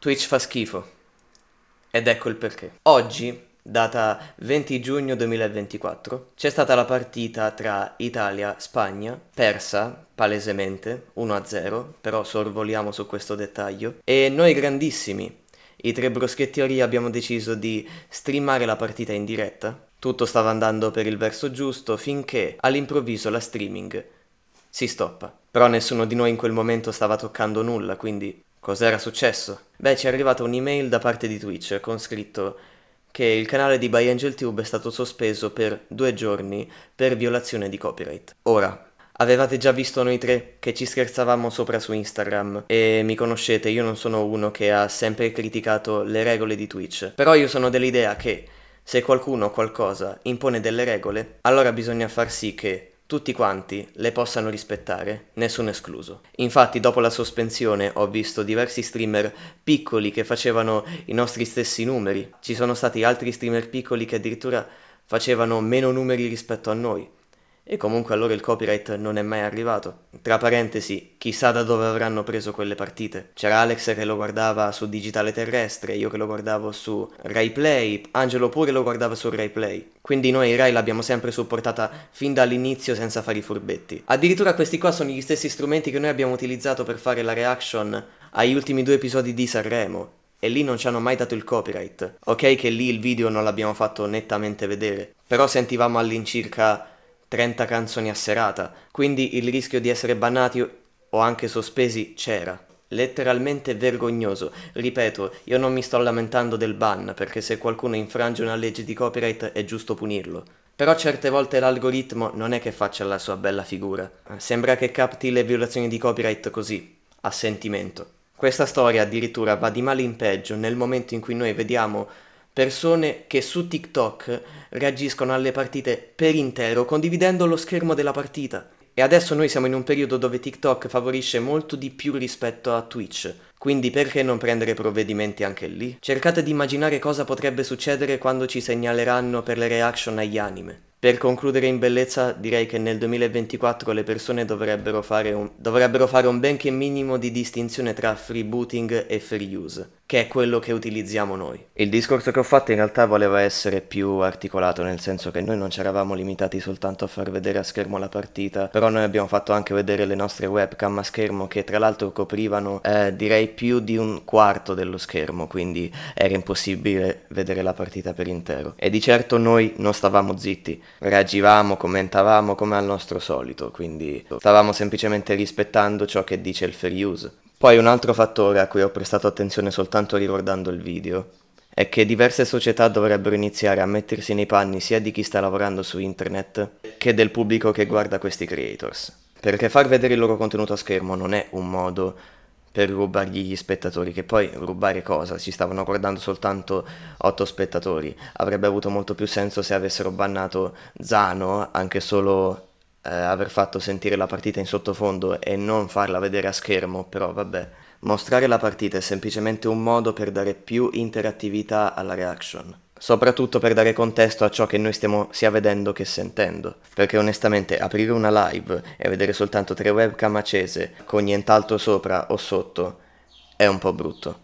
Twitch fa schifo. Ed ecco il perché. Oggi, data 20 giugno 2024, c'è stata la partita tra Italia-Spagna, persa palesemente 1-0, però sorvoliamo su questo dettaglio, e noi grandissimi, i tre broschettiori, abbiamo deciso di streamare la partita in diretta. Tutto stava andando per il verso giusto finché all'improvviso la streaming si stoppa. Però nessuno di noi in quel momento stava toccando nulla, quindi Cos'era successo? Beh, ci è arrivata un'email da parte di Twitch con scritto che il canale di By Angel Tube è stato sospeso per due giorni per violazione di copyright. Ora, Avevate già visto noi tre che ci scherzavamo sopra su Instagram e mi conoscete, io non sono uno che ha sempre criticato le regole di Twitch, però io sono dell'idea che se qualcuno o qualcosa impone delle regole, allora bisogna far sì che tutti quanti le possano rispettare, nessuno escluso. Infatti dopo la sospensione ho visto diversi streamer piccoli che facevano i nostri stessi numeri, ci sono stati altri streamer piccoli che addirittura facevano meno numeri rispetto a noi e comunque allora il copyright non è mai arrivato. Tra parentesi, chissà da dove avranno preso quelle partite. C'era Alex che lo guardava su Digitale Terrestre, io che lo guardavo su Rai Play, Angelo pure lo guardava su Rai Play. Quindi noi Rai l'abbiamo sempre supportata fin dall'inizio senza fare i furbetti. Addirittura questi qua sono gli stessi strumenti che noi abbiamo utilizzato per fare la reaction agli ultimi due episodi di Sanremo, e lì non ci hanno mai dato il copyright. Ok che lì il video non l'abbiamo fatto nettamente vedere, però sentivamo all'incirca 30 canzoni a serata, quindi il rischio di essere bannati o anche sospesi c'era. Letteralmente vergognoso. Ripeto, io non mi sto lamentando del ban, perché se qualcuno infrange una legge di copyright è giusto punirlo. Però certe volte l'algoritmo non è che faccia la sua bella figura. Sembra che capti le violazioni di copyright così, a sentimento. Questa storia addirittura va di male in peggio nel momento in cui noi vediamo persone che su TikTok reagiscono alle partite per intero condividendo lo schermo della partita. E adesso noi siamo in un periodo dove TikTok favorisce molto di più rispetto a Twitch, quindi perché non prendere provvedimenti anche lì? Cercate di immaginare cosa potrebbe succedere quando ci segnaleranno per le reaction agli anime. Per concludere in bellezza direi che nel 2024 le persone dovrebbero fare un, dovrebbero fare un benché minimo di distinzione tra freebooting e free use che è quello che utilizziamo noi. Il discorso che ho fatto in realtà voleva essere più articolato, nel senso che noi non ci eravamo limitati soltanto a far vedere a schermo la partita, però noi abbiamo fatto anche vedere le nostre webcam a schermo che tra l'altro coprivano eh, direi più di un quarto dello schermo, quindi era impossibile vedere la partita per intero. E di certo noi non stavamo zitti, reagivamo, commentavamo come al nostro solito, quindi stavamo semplicemente rispettando ciò che dice il fair use. Poi un altro fattore a cui ho prestato attenzione soltanto riguardando il video è che diverse società dovrebbero iniziare a mettersi nei panni sia di chi sta lavorando su internet che del pubblico che guarda questi creators. Perché far vedere il loro contenuto a schermo non è un modo per rubargli gli spettatori, che poi rubare cosa? Ci stavano guardando soltanto 8 spettatori. Avrebbe avuto molto più senso se avessero bannato Zano anche solo eh, aver fatto sentire la partita in sottofondo e non farla vedere a schermo, però vabbè. Mostrare la partita è semplicemente un modo per dare più interattività alla reaction, soprattutto per dare contesto a ciò che noi stiamo sia vedendo che sentendo, perché onestamente aprire una live e vedere soltanto tre webcam accese con nient'altro sopra o sotto è un po' brutto.